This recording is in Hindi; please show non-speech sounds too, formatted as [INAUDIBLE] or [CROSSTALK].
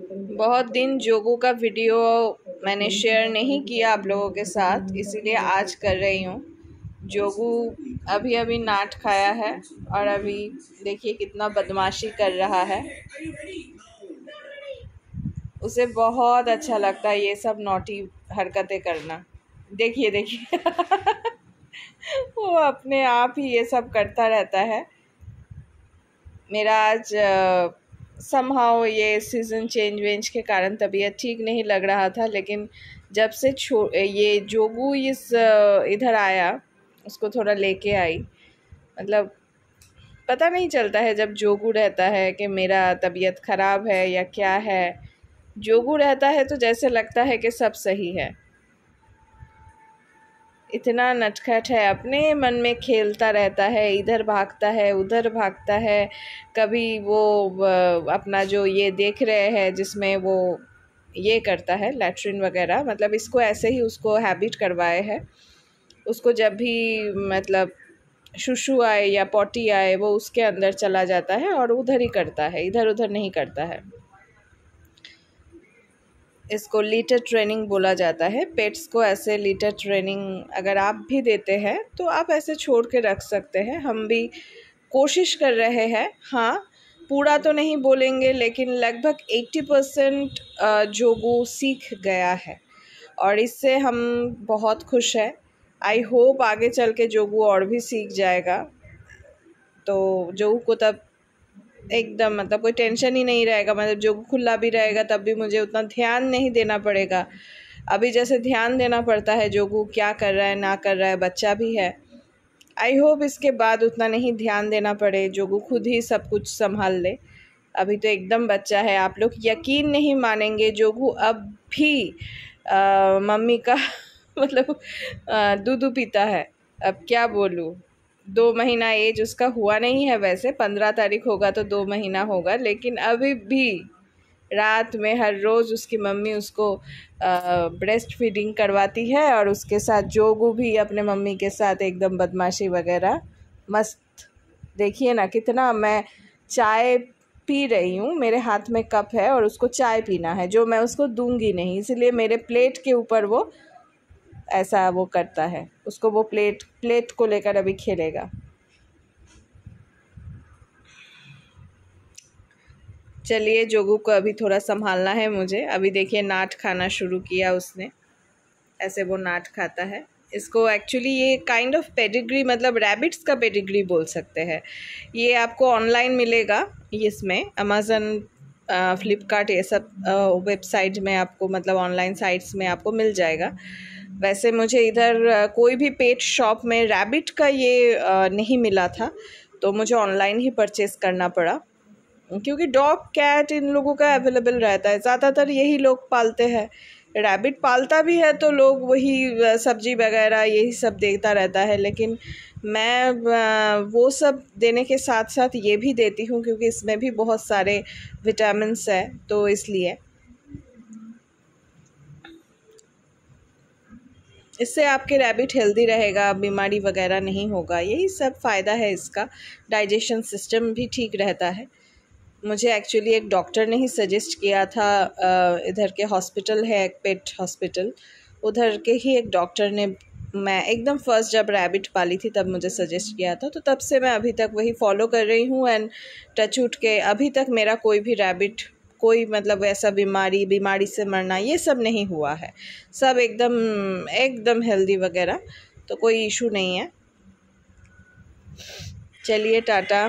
बहुत दिन जोगू का वीडियो मैंने शेयर नहीं किया आप लोगों के साथ इसीलिए आज कर रही हूँ जोगू अभी अभी नाट खाया है और अभी देखिए कितना बदमाशी कर रहा है उसे बहुत अच्छा लगता है ये सब नोटी हरकतें करना देखिए देखिए [LAUGHS] वो अपने आप ही ये सब करता रहता है मेरा आज समहाओ ये सीज़न चेंज वेंज के कारण तबीयत ठीक नहीं लग रहा था लेकिन जब से छो ये जोगू इस इधर आया उसको थोड़ा लेके आई मतलब पता नहीं चलता है जब जोगू रहता है कि मेरा तबीयत ख़राब है या क्या है जोगू रहता है तो जैसे लगता है कि सब सही है इतना नटखट है अपने मन में खेलता रहता है इधर भागता है उधर भागता है कभी वो अपना जो ये देख रहे हैं जिसमें वो ये करता है लेटरिन वगैरह मतलब इसको ऐसे ही उसको हैबिट करवाए है उसको जब भी मतलब शुशु आए या पॉटी आए वो उसके अंदर चला जाता है और उधर ही करता है इधर उधर नहीं करता है इसको लीटर ट्रेनिंग बोला जाता है पेट्स को ऐसे लीटर ट्रेनिंग अगर आप भी देते हैं तो आप ऐसे छोड़ के रख सकते हैं हम भी कोशिश कर रहे हैं हाँ पूरा तो नहीं बोलेंगे लेकिन लगभग एट्टी परसेंट जोगू सीख गया है और इससे हम बहुत खुश हैं आई होप आगे चल के जोगू और भी सीख जाएगा तो जोगू को तब एकदम मतलब कोई टेंशन ही नहीं रहेगा मतलब जो खुला भी रहेगा तब भी मुझे उतना ध्यान नहीं देना पड़ेगा अभी जैसे ध्यान देना पड़ता है जोगू क्या कर रहा है ना कर रहा है बच्चा भी है आई होप इसके बाद उतना नहीं ध्यान देना पड़े जोगू खुद ही सब कुछ संभाल ले अभी तो एकदम बच्चा है आप लोग यकीन नहीं मानेंगे जोगू अब भी आ, मम्मी का [LAUGHS] मतलब दूध पीता है अब क्या बोलूँ दो महीना एज उसका हुआ नहीं है वैसे पंद्रह तारीख होगा तो दो महीना होगा लेकिन अभी भी रात में हर रोज़ उसकी मम्मी उसको ब्रेस्ट फीडिंग करवाती है और उसके साथ जोगू भी अपने मम्मी के साथ एकदम बदमाशी वगैरह मस्त देखिए ना कितना मैं चाय पी रही हूँ मेरे हाथ में कप है और उसको चाय पीना है जो मैं उसको दूंगी नहीं इसलिए मेरे प्लेट के ऊपर वो ऐसा वो करता है उसको वो प्लेट प्लेट को लेकर अभी खेलेगा चलिए जोगू को अभी थोड़ा संभालना है मुझे अभी देखिए नाट खाना शुरू किया उसने ऐसे वो नाट खाता है इसको एक्चुअली ये काइंड ऑफ पेडिग्री मतलब रैबिट्स का पेडिग्री बोल सकते हैं ये आपको ऑनलाइन मिलेगा इसमें अमेज़न फ़्लिपकार्ट ये सब वेबसाइट में आपको मतलब ऑनलाइन साइट्स में आपको मिल जाएगा वैसे मुझे इधर कोई भी पेट शॉप में रैबिट का ये नहीं मिला था तो मुझे ऑनलाइन ही परचेज़ करना पड़ा क्योंकि डॉग कैट इन लोगों का अवेलेबल रहता है ज़्यादातर यही लोग पालते हैं रैबिट पालता भी है तो लोग वही सब्जी वगैरह यही सब देखता रहता है लेकिन मैं वो सब देने के साथ साथ ये भी देती हूँ क्योंकि इसमें भी बहुत सारे विटामिनस है तो इसलिए इससे आपके रैबिट हेल्दी रहेगा बीमारी वगैरह नहीं होगा यही सब फ़ायदा है इसका डाइजेशन सिस्टम भी ठीक रहता है मुझे एक्चुअली एक डॉक्टर ने ही सजेस्ट किया था इधर के हॉस्पिटल है एक पेट हॉस्पिटल उधर के ही एक डॉक्टर ने मैं एकदम फर्स्ट जब रैबिट पाली थी तब मुझे सजेस्ट किया था तो तब से मैं अभी तक वही फॉलो कर रही हूँ एंड टच उठ के अभी तक मेरा कोई भी रैबिट कोई मतलब ऐसा बीमारी बीमारी से मरना ये सब नहीं हुआ है सब एकदम एकदम हेल्दी वगैरह तो कोई इशू नहीं है चलिए टाटा